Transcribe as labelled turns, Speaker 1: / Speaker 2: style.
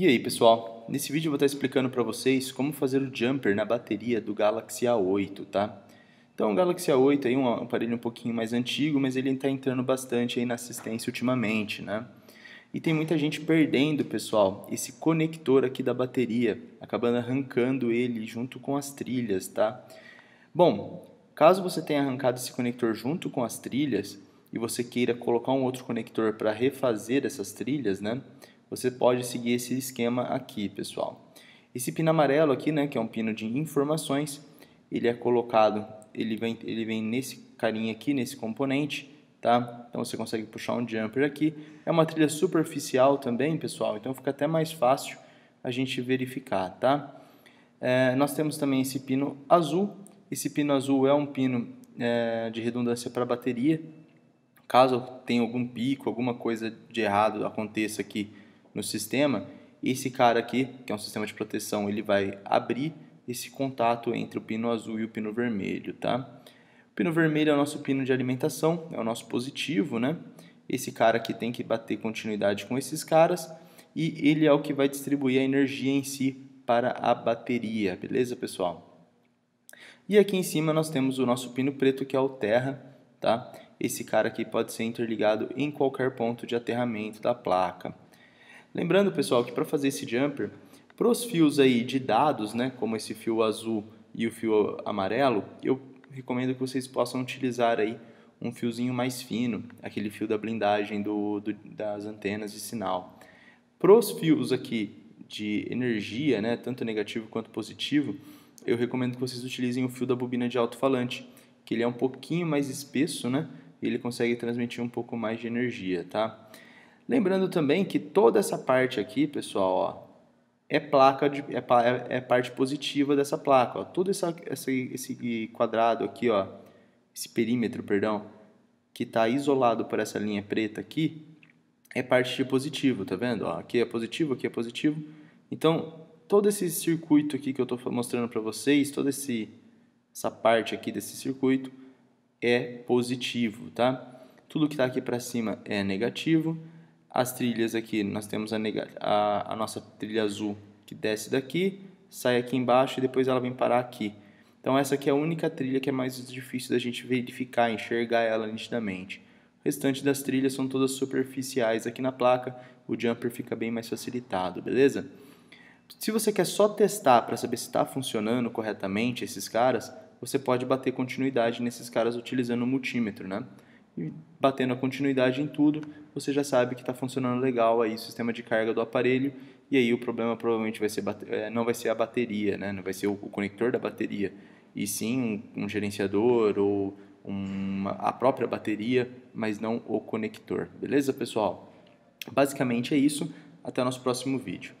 Speaker 1: E aí pessoal, nesse vídeo eu vou estar explicando para vocês como fazer o jumper na bateria do Galaxy A8, tá? Então o Galaxy A8 é um aparelho um pouquinho mais antigo, mas ele está entrando bastante aí na assistência ultimamente, né? E tem muita gente perdendo, pessoal, esse conector aqui da bateria, acabando arrancando ele junto com as trilhas, tá? Bom, caso você tenha arrancado esse conector junto com as trilhas e você queira colocar um outro conector para refazer essas trilhas, né? você pode seguir esse esquema aqui, pessoal. Esse pino amarelo aqui, né, que é um pino de informações, ele é colocado, ele vem, ele vem nesse carinha aqui, nesse componente, tá? Então você consegue puxar um jumper aqui. É uma trilha superficial também, pessoal, então fica até mais fácil a gente verificar, tá? É, nós temos também esse pino azul. Esse pino azul é um pino é, de redundância para bateria. Caso tenha algum pico, alguma coisa de errado aconteça aqui, no sistema, esse cara aqui, que é um sistema de proteção, ele vai abrir esse contato entre o pino azul e o pino vermelho, tá? O pino vermelho é o nosso pino de alimentação, é o nosso positivo, né? Esse cara aqui tem que bater continuidade com esses caras e ele é o que vai distribuir a energia em si para a bateria, beleza, pessoal? E aqui em cima nós temos o nosso pino preto, que é o terra, tá? Esse cara aqui pode ser interligado em qualquer ponto de aterramento da placa. Lembrando, pessoal, que para fazer esse jumper, para os fios aí de dados, né, como esse fio azul e o fio amarelo, eu recomendo que vocês possam utilizar aí um fiozinho mais fino, aquele fio da blindagem do, do das antenas de sinal. Para os fios aqui de energia, né, tanto negativo quanto positivo, eu recomendo que vocês utilizem o fio da bobina de alto-falante, que ele é um pouquinho mais espesso, né, e ele consegue transmitir um pouco mais de energia, tá? Lembrando também que toda essa parte aqui, pessoal, ó, é placa de, é, é, é parte positiva dessa placa. Ó. Todo essa, essa, esse quadrado aqui, ó, esse perímetro, perdão, que está isolado por essa linha preta aqui, é parte de positivo, tá vendo? Ó, aqui é positivo, aqui é positivo. Então, todo esse circuito aqui que eu estou mostrando para vocês, toda esse, essa parte aqui desse circuito é positivo, tá? Tudo que está aqui para cima é negativo as trilhas aqui, nós temos a, a, a nossa trilha azul que desce daqui, sai aqui embaixo e depois ela vem parar aqui. Então essa aqui é a única trilha que é mais difícil da gente verificar, enxergar ela nitidamente. O restante das trilhas são todas superficiais aqui na placa, o jumper fica bem mais facilitado, beleza? Se você quer só testar para saber se está funcionando corretamente esses caras, você pode bater continuidade nesses caras utilizando o multímetro, né? e batendo a continuidade em tudo, você já sabe que está funcionando legal aí o sistema de carga do aparelho e aí o problema provavelmente vai ser eh, não vai ser a bateria, né? não vai ser o, o conector da bateria, e sim um, um gerenciador ou uma, a própria bateria, mas não o conector. Beleza, pessoal? Basicamente é isso. Até o nosso próximo vídeo.